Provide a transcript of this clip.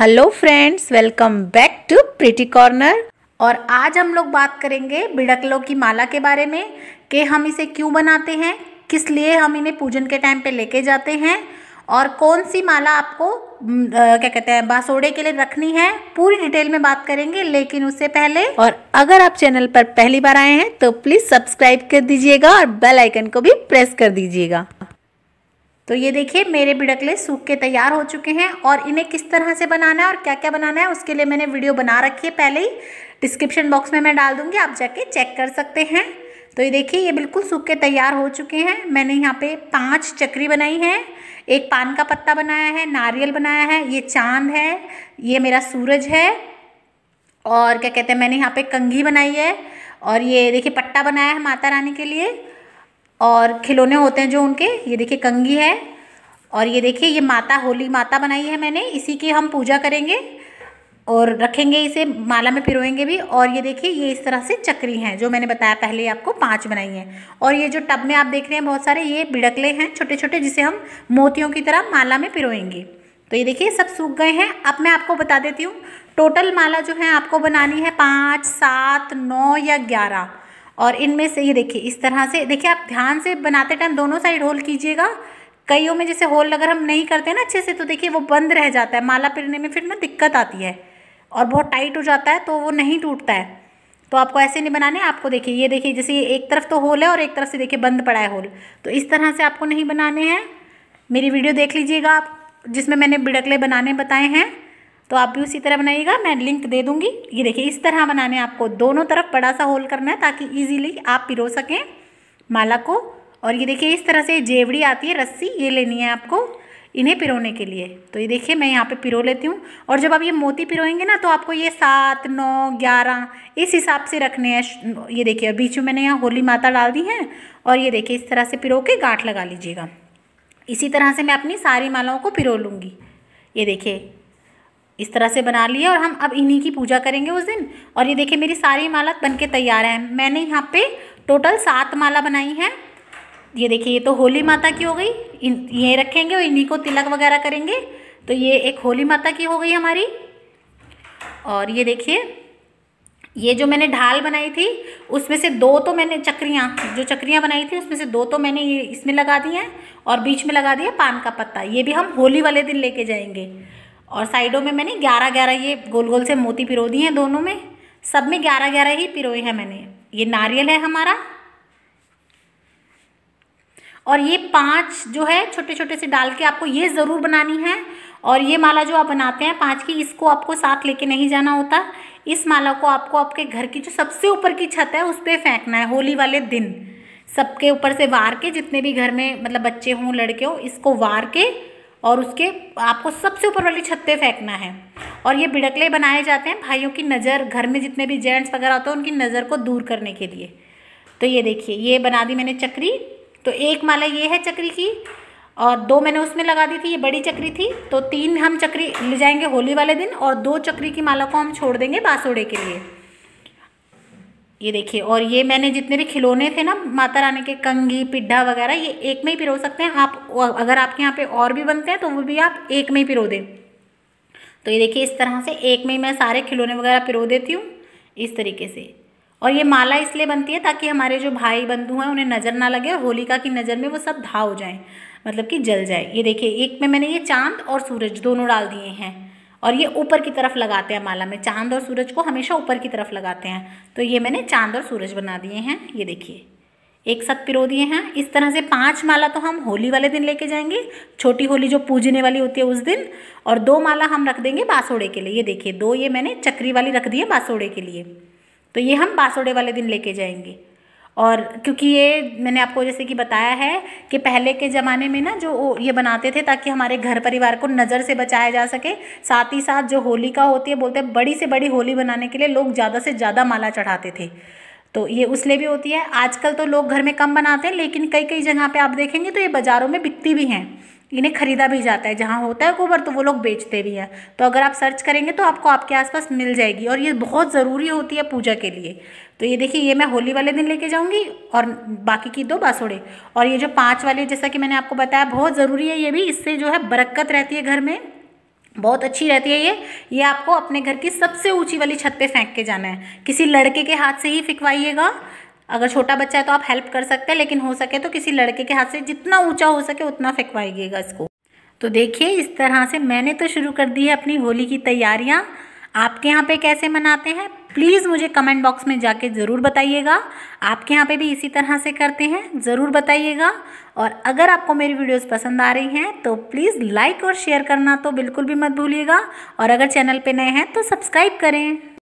hello friends welcome back to Pretty Corner और आज हम लोग बात करेंगे बिड़कलों की माला के बारे में कि हम इसे क्यों बनाते हैं किस लिए हम इन्हें पूजन के टाइम पे लेके जाते हैं और कौन सी माला आपको क्या कहते हैं बासोड़े के लिए रखनी है पूरी डिटेल में बात करेंगे लेकिन उससे पहले और अगर आप चैनल पर पहली बार आए हैं तो प्लीज़ सब्सक्राइब कर दीजिएगा और बेल आइकन को भी प्रेस कर दीजिएगा तो ये देखिए मेरे बिड़कले सूख के तैयार हो चुके हैं और इन्हें किस तरह से बनाना है और क्या क्या बनाना है उसके लिए मैंने वीडियो बना रखी है पहले ही डिस्क्रिप्शन बॉक्स में मैं डाल दूँगी आप जाके चेक कर सकते हैं तो ये देखिए ये बिल्कुल सूख के तैयार हो चुके हैं मैंने यहाँ पे पांच चक्री बनाई हैं एक पान का पत्ता बनाया है नारियल बनाया है ये चांद है ये मेरा सूरज है और क्या कहते हैं मैंने यहाँ पे कंघी बनाई है और ये देखिए पट्टा बनाया है माता रानी के लिए और खिलौने होते हैं जो उनके ये देखिए कंगी है और ये देखिए ये माता होली माता बनाई है मैंने इसी की हम पूजा करेंगे और रखेंगे इसे माला में पिरोएंगे भी और ये देखिए ये इस तरह से चक्री हैं जो मैंने बताया पहले आपको पांच बनाई हैं और ये जो टब में आप देख रहे हैं बहुत सारे ये बिड़कले हैं छोटे छोटे जिसे हम मोतियों की तरह माला में पिरोएंगे तो ये देखिए सब सूख गए हैं अब मैं आपको बता देती हूँ टोटल माला जो है आपको बनानी है पाँच सात नौ या ग्यारह और इनमें से ये देखिए इस तरह से देखिए आप ध्यान से बनाते टाइम दोनों साइड होल कीजिएगा कईयों में जैसे होल अगर हम नहीं करते ना अच्छे से तो देखिए वो बंद रह जाता है माला पिरने में फिर ना दिक्कत आती है और बहुत टाइट हो जाता है तो वो नहीं टूटता है तो आपको ऐसे नहीं बनाने आपको देखिए ये देखिए जैसे ये एक तरफ तो होल है और एक तरफ से देखिए बंद पड़ा है होल तो इस तरह से आपको नहीं बनाने हैं मेरी वीडियो देख लीजिएगा आप जिसमें मैंने बिड़कले बनाने बताए हैं तो आप भी उसी तरह बनाइएगा मैं लिंक दे दूँगी ये देखिए इस तरह बनाने आपको दोनों तरफ बड़ा सा होल करना है ताकि ईजिली आप पिरो सकें माला को और ये देखिए इस तरह से जेवड़ी आती है रस्सी ये लेनी है आपको इन्हें पिरोने के लिए तो ये देखिए मैं यहाँ पे पिरो लेती हूँ और जब आप ये मोती पिरोएंगे ना तो आपको ये सात नौ ग्यारह इस हिसाब से रखने हैं ये देखिए और बीच में मैंने यहाँ होली माता डाल दी है और ये देखिए इस तरह से पिरो के गांठ लगा लीजिएगा इसी तरह से मैं अपनी सारी मालाओं को पिरो लूँगी ये देखिए इस तरह से बना लिया और हम अब इन्हीं की पूजा करेंगे उस दिन और ये देखिए मेरी सारी माला बन के तैयार है मैंने यहाँ पे टोटल सात माला बनाई है ये देखिए ये तो होली माता की हो गई इन ये रखेंगे और इन्हीं को तिलक वगैरह करेंगे तो ये एक होली माता की हो गई हमारी और ये देखिए ये जो मैंने ढाल बनाई थी उसमें से दो तो मैंने चक्रियाँ जो चक्रियाँ बनाई थी उसमें से दो तो मैंने ये इसमें लगा दी हैं और बीच में लगा दिया पान का पत्ता ये भी हम होली वाले दिन लेके जाएंगे और साइडों में मैंने ग्यारह ग्यारह ये गोल गोल से मोती पिरो दिए हैं दोनों में सब में ग्यारह ग्यारह ही पिरोए हैं मैंने ये नारियल है हमारा और ये पांच जो है छोटे छोटे से डाल के आपको ये ज़रूर बनानी है और ये माला जो आप बनाते हैं पांच की इसको आपको साथ लेके नहीं जाना होता इस माला को आपको आपके घर की जो सबसे ऊपर की छत है उस पर फेंकना है होली वाले दिन सबके ऊपर से वार के जितने भी घर में मतलब बच्चे हों लड़के हों इसको वार के और उसके आपको सबसे ऊपर वाली छत पे फेंकना है और ये बिड़कले बनाए जाते हैं भाइयों की नज़र घर में जितने भी जेंट्स वगैरह होते हैं उनकी नज़र को दूर करने के लिए तो ये देखिए ये बना दी मैंने चक्री तो एक माला ये है चक्री की और दो मैंने उसमें लगा दी थी ये बड़ी चक्री थी तो तीन हम चक्री ले जाएंगे होली वाले दिन और दो चक्री की माला को हम छोड़ देंगे बासोड़े के लिए ये देखिए और ये मैंने जितने भी खिलौने थे ना माता रानी के कंगी पिड्ढा वगैरह ये एक में ही पिरो सकते हैं आप अगर आपके यहाँ पे और भी बनते हैं तो वो भी आप एक में ही पिरो दें तो ये देखिए इस तरह से एक में ही मैं सारे खिलौने वगैरह पिरो देती हूँ इस तरीके से और ये माला इसलिए बनती है ताकि हमारे जो भाई बंधु हैं उन्हें नज़र ना लगे और होलिका की नज़र में वो सब धा हो जाए मतलब कि जल जाए ये देखिए एक में मैंने ये चांद और सूरज दोनों डाल दिए हैं और ये ऊपर की तरफ लगाते हैं माला में चांद और सूरज को हमेशा ऊपर की तरफ लगाते हैं तो ये मैंने चांद और सूरज बना दिए हैं ये देखिए एक साथ पिरो दिए हैं इस तरह से पांच माला तो हम होली वाले दिन लेके जाएंगे छोटी होली जो पूजने वाली होती है उस दिन और दो माला हम रख देंगे बासोड़े के लिए ये देखिए दो ये मैंने चक्री वाली रख दी है बासोड़े के लिए तो ये हम बासोड़े वाले दिन लेके जाएंगे और क्योंकि ये मैंने आपको जैसे कि बताया है कि पहले के ज़माने में ना जो ये बनाते थे ताकि हमारे घर परिवार को नज़र से बचाया जा सके साथ ही साथ जो होली का होती है बोलते हैं बड़ी से बड़ी होली बनाने के लिए लोग ज़्यादा से ज़्यादा माला चढ़ाते थे तो ये उसलिए भी होती है आजकल तो लोग घर में कम बनाते हैं लेकिन कई कई जगह पे आप देखेंगे तो ये बाज़ारों में बिकती भी हैं इन्हें ख़रीदा भी जाता है जहाँ होता है गोबर तो वो लोग बेचते भी हैं तो अगर आप सर्च करेंगे तो आपको आपके आसपास मिल जाएगी और ये बहुत ज़रूरी होती है पूजा के लिए तो ये देखिए ये मैं होली वाले दिन लेके जाऊँगी और बाकी की दो बासुड़े और ये जो पाँच वाले जैसा कि मैंने आपको बताया बहुत ज़रूरी है ये भी इससे जो है बरक्कत रहती है घर में बहुत अच्छी रहती है ये ये आपको अपने घर की सबसे ऊंची वाली छत पे फेंक के जाना है किसी लड़के के हाथ से ही फिकवाइएगा अगर छोटा बच्चा है तो आप हेल्प कर सकते हैं लेकिन हो सके तो किसी लड़के के हाथ से जितना ऊंचा हो सके उतना फेंकवाइएगा इसको तो देखिए इस तरह से मैंने तो शुरू कर दी है अपनी होली की तैयारियाँ आपके यहाँ पे कैसे मनाते हैं प्लीज़ मुझे कमेंट बॉक्स में जाके ज़रूर बताइएगा आपके यहाँ पे भी इसी तरह से करते हैं ज़रूर बताइएगा और अगर आपको मेरी वीडियोस पसंद आ रही हैं तो प्लीज़ लाइक और शेयर करना तो बिल्कुल भी मत भूलिएगा और अगर चैनल पे नए हैं तो सब्सक्राइब करें